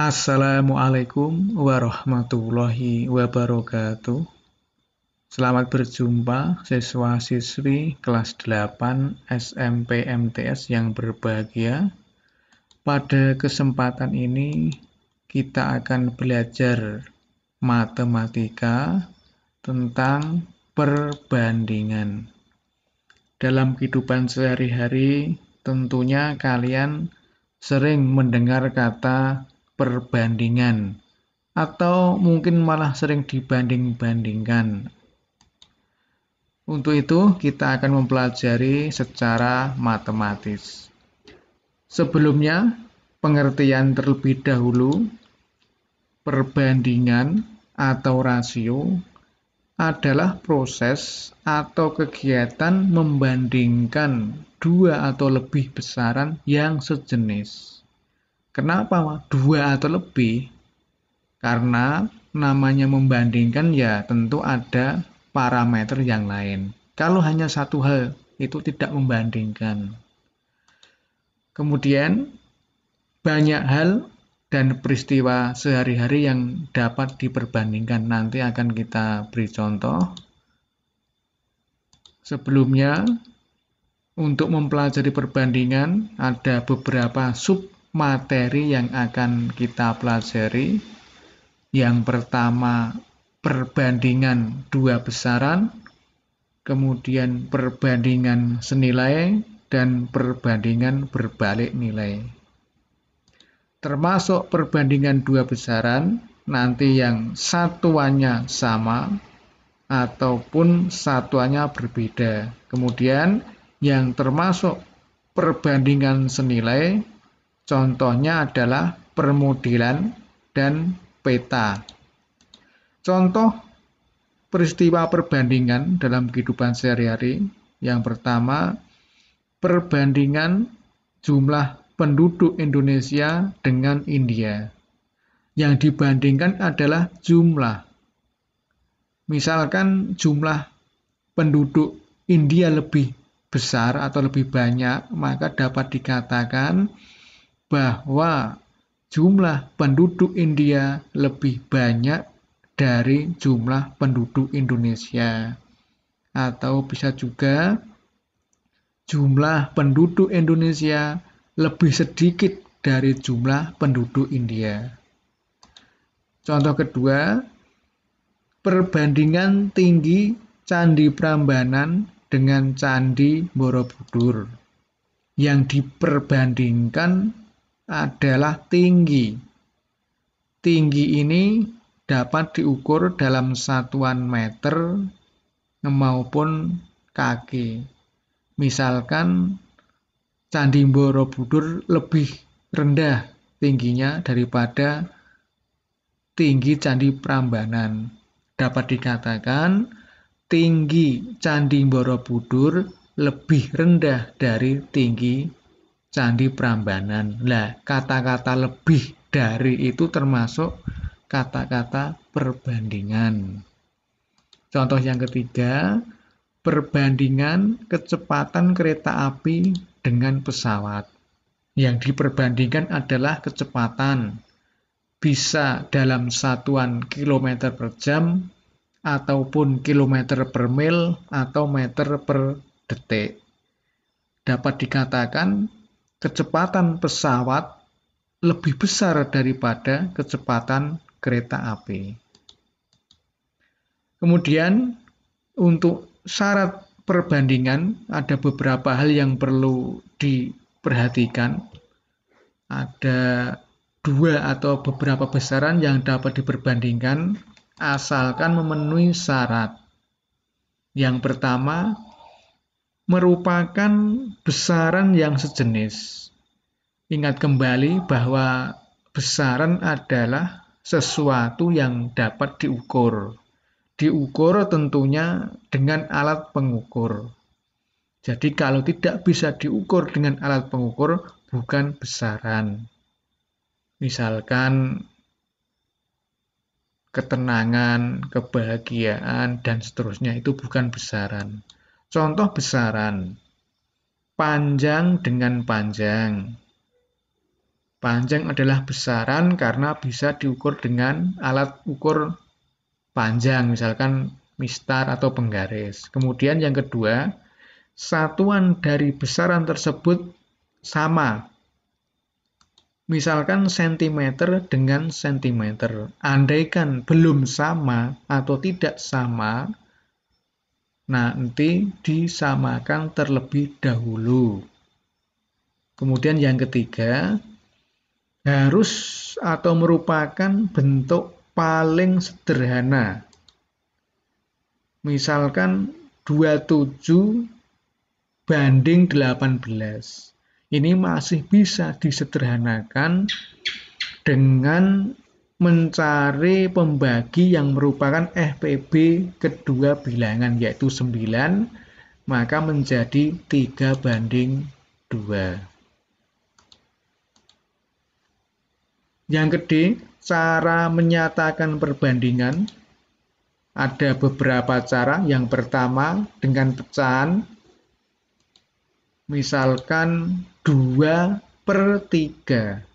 Assalamualaikum warahmatullahi wabarakatuh. Selamat berjumpa siswa-siswi kelas 8 SMP MTS yang berbahagia. Pada kesempatan ini kita akan belajar matematika tentang perbandingan. Dalam kehidupan sehari-hari, tentunya kalian sering mendengar kata perbandingan atau mungkin malah sering dibanding-bandingkan. Untuk itu, kita akan mempelajari secara matematis. Sebelumnya, pengertian terlebih dahulu perbandingan atau rasio adalah proses atau kegiatan membandingkan dua atau lebih besaran yang sejenis. Kenapa dua atau lebih? Karena namanya membandingkan ya tentu ada parameter yang lain. Kalau hanya satu hal itu tidak membandingkan. Kemudian banyak hal dan peristiwa sehari-hari yang dapat diperbandingkan. Nanti akan kita beri contoh. Sebelumnya, untuk mempelajari perbandingan, ada beberapa sub materi yang akan kita pelajari. Yang pertama, perbandingan dua besaran, kemudian perbandingan senilai, dan perbandingan berbalik nilai. Termasuk perbandingan dua besaran, nanti yang satuannya sama ataupun satuannya berbeda. Kemudian yang termasuk perbandingan senilai Contohnya adalah permodelan dan peta. Contoh peristiwa perbandingan dalam kehidupan sehari-hari. Yang pertama, perbandingan jumlah penduduk Indonesia dengan India. Yang dibandingkan adalah jumlah. Misalkan jumlah penduduk India lebih besar atau lebih banyak, maka dapat dikatakan bahwa jumlah penduduk India lebih banyak dari jumlah penduduk Indonesia. Atau bisa juga jumlah penduduk Indonesia lebih sedikit dari jumlah penduduk India. Contoh kedua, perbandingan tinggi Candi Prambanan dengan Candi Borobudur yang diperbandingkan adalah tinggi. Tinggi ini dapat diukur dalam satuan meter maupun kaki. Misalkan Candi Borobudur lebih rendah tingginya daripada tinggi Candi Prambanan. Dapat dikatakan tinggi Candi Borobudur lebih rendah dari tinggi Candi Prambanan. Nah, kata-kata lebih dari itu termasuk kata-kata perbandingan. Contoh yang ketiga, perbandingan kecepatan kereta api dengan pesawat. Yang diperbandingkan adalah kecepatan bisa dalam satuan kilometer per jam ataupun kilometer per mil atau meter per detik. Dapat dikatakan kecepatan pesawat lebih besar daripada kecepatan kereta api. Kemudian untuk syarat perbandingan ada beberapa hal yang perlu diperhatikan. Ada dua atau beberapa besaran yang dapat diperbandingkan asalkan memenuhi syarat. Yang pertama, merupakan besaran yang sejenis. Ingat kembali bahwa besaran adalah sesuatu yang dapat diukur. Diukur tentunya dengan alat pengukur. Jadi kalau tidak bisa diukur dengan alat pengukur, bukan besaran. Misalkan ketenangan, kebahagiaan, dan seterusnya itu bukan besaran. Contoh besaran. Panjang dengan panjang. Panjang adalah besaran karena bisa diukur dengan alat ukur panjang, misalkan mistar atau penggaris. Kemudian yang kedua, satuan dari besaran tersebut sama. Misalkan sentimeter dengan sentimeter. Andaikan belum sama atau tidak sama, nanti disamakan terlebih dahulu. Kemudian yang ketiga, harus atau merupakan bentuk paling sederhana. Misalkan 27 banding 18. Ini masih bisa disederhanakan dengan mencari pembagi yang merupakan FPB kedua bilangan yaitu 9 maka menjadi 3 banding 2. Yang gede cara menyatakan perbandingan ada beberapa cara. Yang pertama dengan pecahan misalkan 2 per 3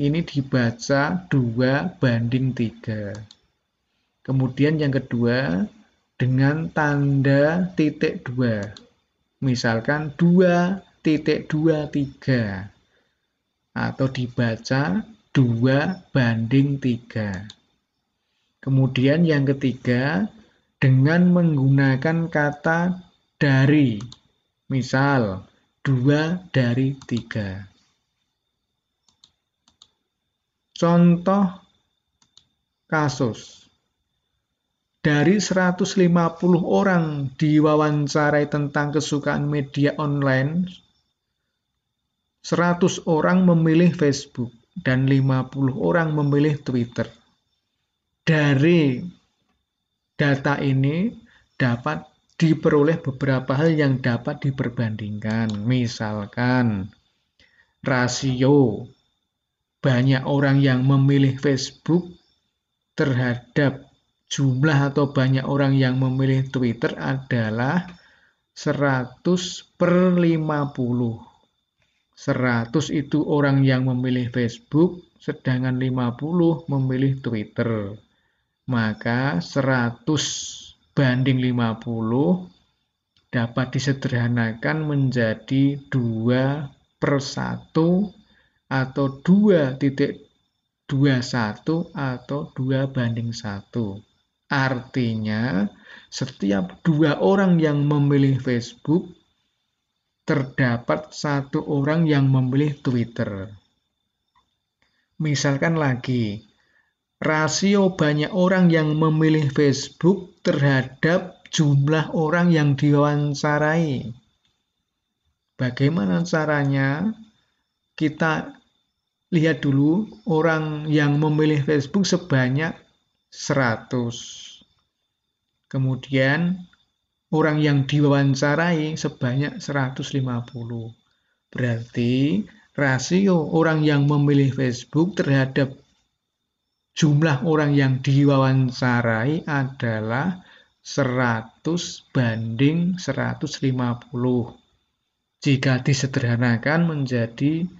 ini dibaca 2 banding 3. Kemudian yang kedua, dengan tanda titik 2. Misalkan 2 titik 2, 3. Atau dibaca 2 banding 3. Kemudian yang ketiga, dengan menggunakan kata dari. Misal, 2 dari 3. Contoh kasus. Dari 150 orang diwawancarai tentang kesukaan media online, 100 orang memilih Facebook dan 50 orang memilih Twitter. Dari data ini dapat diperoleh beberapa hal yang dapat diperbandingkan. Misalkan rasio banyak orang yang memilih Facebook terhadap jumlah atau banyak orang yang memilih Twitter adalah 100 per 50. 100 itu orang yang memilih Facebook, sedangkan 50 memilih Twitter. Maka 100 banding 50 dapat disederhanakan menjadi 2 per 1 atau 2.21 atau 2 banding 1. Artinya, setiap dua orang yang memilih Facebook, terdapat satu orang yang memilih Twitter. Misalkan lagi, rasio banyak orang yang memilih Facebook terhadap jumlah orang yang diwawancarai. Bagaimana caranya kita lihat dulu orang yang memilih Facebook sebanyak 100. Kemudian orang yang diwawancarai sebanyak 150. Berarti rasio orang yang memilih Facebook terhadap jumlah orang yang diwawancarai adalah 100 banding 150. Jika disederhanakan menjadi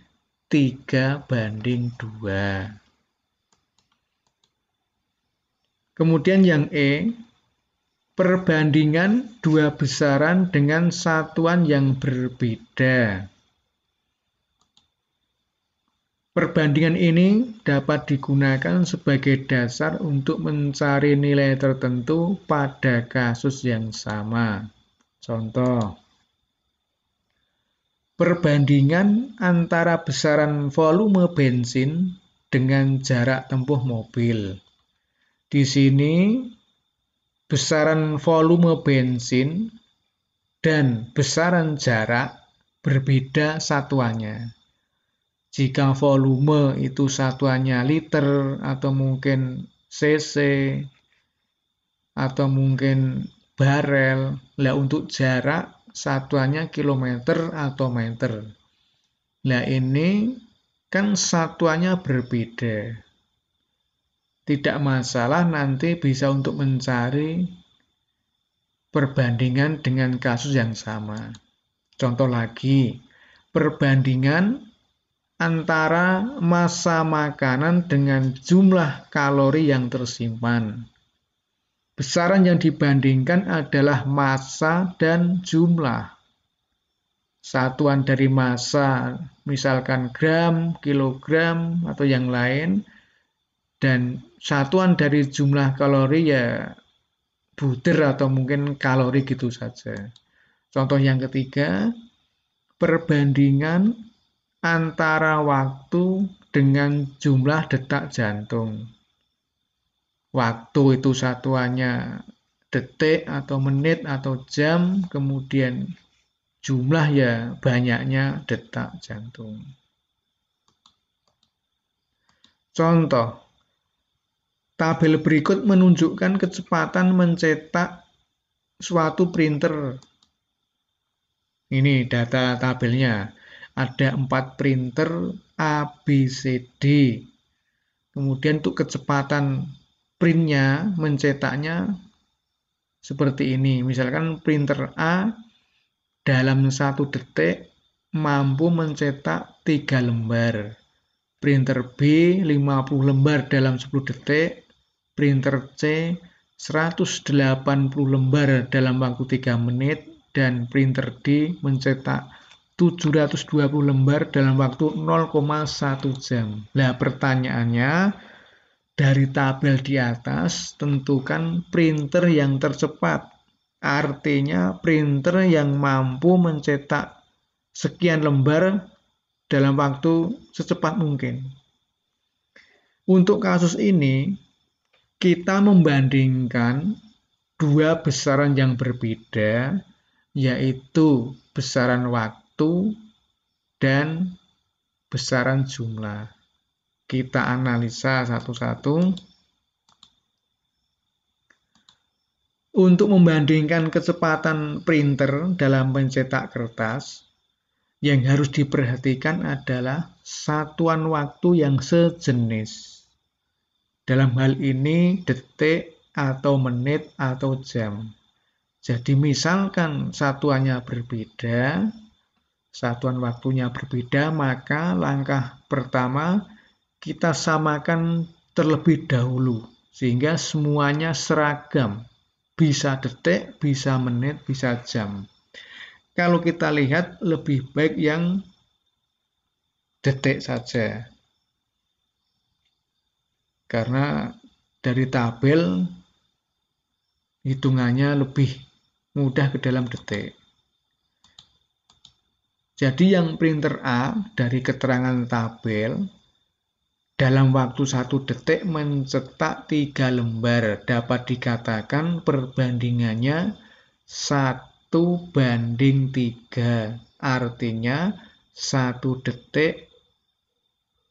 3 banding 2. Kemudian yang E, perbandingan dua besaran dengan satuan yang berbeda. Perbandingan ini dapat digunakan sebagai dasar untuk mencari nilai tertentu pada kasus yang sama. Contoh, Perbandingan antara besaran volume bensin dengan jarak tempuh mobil. Di sini besaran volume bensin dan besaran jarak berbeda satuannya. Jika volume itu satuannya liter atau mungkin cc atau mungkin barel. Lah untuk jarak satuannya kilometer atau meter. Nah ini kan satuannya berbeda. Tidak masalah nanti bisa untuk mencari perbandingan dengan kasus yang sama. Contoh lagi, perbandingan antara masa makanan dengan jumlah kalori yang tersimpan. Besaran yang dibandingkan adalah masa dan jumlah. Satuan dari masa, misalkan gram, kilogram, atau yang lain, dan satuan dari jumlah kalori ya butir atau mungkin kalori gitu saja. Contoh yang ketiga, perbandingan antara waktu dengan jumlah detak jantung waktu itu satuannya detik atau menit atau jam, kemudian jumlah ya banyaknya detak jantung. Contoh, tabel berikut menunjukkan kecepatan mencetak suatu printer. Ini data tabelnya. Ada empat printer A, B, C, D. Kemudian untuk kecepatan printnya, mencetaknya seperti ini. Misalkan printer A dalam satu detik mampu mencetak tiga lembar. Printer B 50 lembar dalam 10 detik. Printer C 180 lembar dalam waktu 3 menit. Dan printer D mencetak 720 lembar dalam waktu 0,1 jam. Nah pertanyaannya, dari tabel di atas, tentukan printer yang tercepat. Artinya printer yang mampu mencetak sekian lembar dalam waktu secepat mungkin. Untuk kasus ini, kita membandingkan dua besaran yang berbeda, yaitu besaran waktu dan besaran jumlah kita analisa satu-satu untuk membandingkan kecepatan printer dalam mencetak kertas yang harus diperhatikan adalah satuan waktu yang sejenis. Dalam hal ini detik atau menit atau jam. Jadi misalkan satuannya berbeda, satuan waktunya berbeda, maka langkah pertama kita samakan terlebih dahulu sehingga semuanya seragam bisa detik, bisa menit, bisa jam. Kalau kita lihat lebih baik yang detik saja. Karena dari tabel hitungannya lebih mudah ke dalam detik. Jadi yang printer A dari keterangan tabel dalam waktu satu detik mencetak tiga lembar dapat dikatakan perbandingannya satu banding tiga artinya satu detik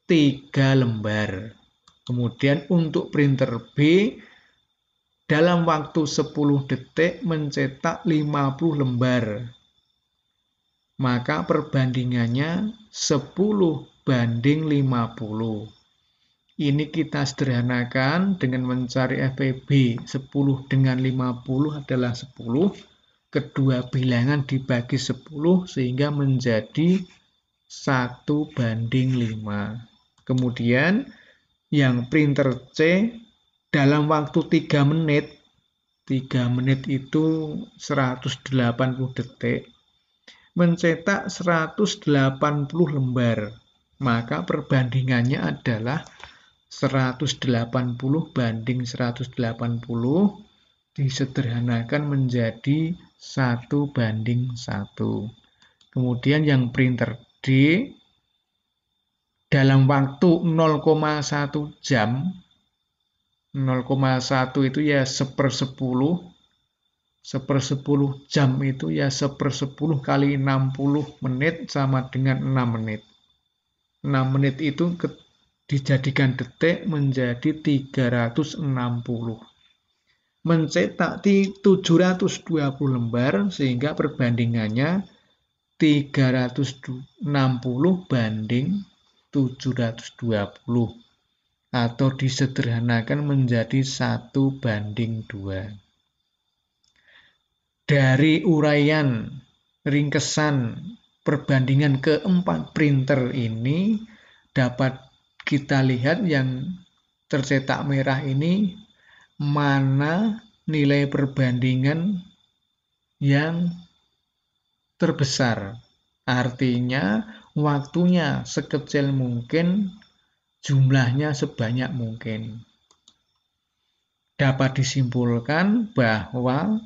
tiga lembar kemudian untuk printer B dalam waktu 10 detik mencetak 50 lembar maka perbandingannya 10 banding 50 ini kita sederhanakan dengan mencari FPB 10 dengan 50 adalah 10. Kedua bilangan dibagi 10 sehingga menjadi 1 banding 5. Kemudian yang printer C dalam waktu 3 menit 3 menit itu 180 detik mencetak 180 lembar maka perbandingannya adalah 180 banding 180 disederhanakan menjadi 1 banding 1. Kemudian yang printer D dalam waktu 0,1 jam 0,1 itu ya seper 10 seper 10 jam itu ya seper 10 kali 60 menit sama dengan 6 menit 6 menit itu dijadikan detik menjadi 360. Mencetak di 720 lembar sehingga perbandingannya 360 banding 720 atau disederhanakan menjadi 1 banding 2 dari uraian ringkesan perbandingan keempat printer ini dapat kita lihat yang tercetak merah ini mana nilai perbandingan yang terbesar. Artinya waktunya sekecil mungkin, jumlahnya sebanyak mungkin. Dapat disimpulkan bahwa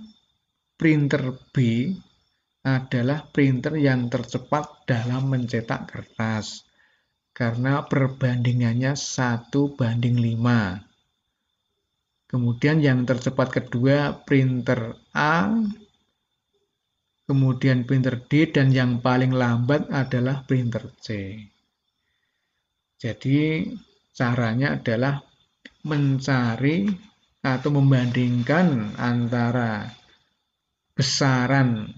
printer B adalah printer yang tercepat dalam mencetak kertas karena perbandingannya 1 banding 5. Kemudian yang tercepat kedua printer A, kemudian printer D, dan yang paling lambat adalah printer C. Jadi caranya adalah mencari atau membandingkan antara besaran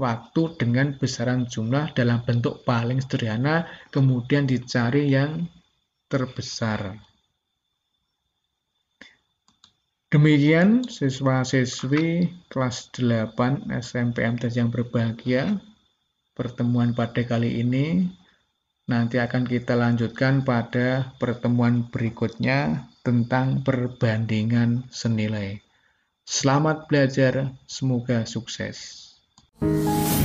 waktu dengan besaran jumlah dalam bentuk paling sederhana, kemudian dicari yang terbesar. Demikian siswa-siswi kelas 8 SMP MTS yang berbahagia. Pertemuan pada kali ini nanti akan kita lanjutkan pada pertemuan berikutnya tentang perbandingan senilai. Selamat belajar, semoga sukses. Thank you.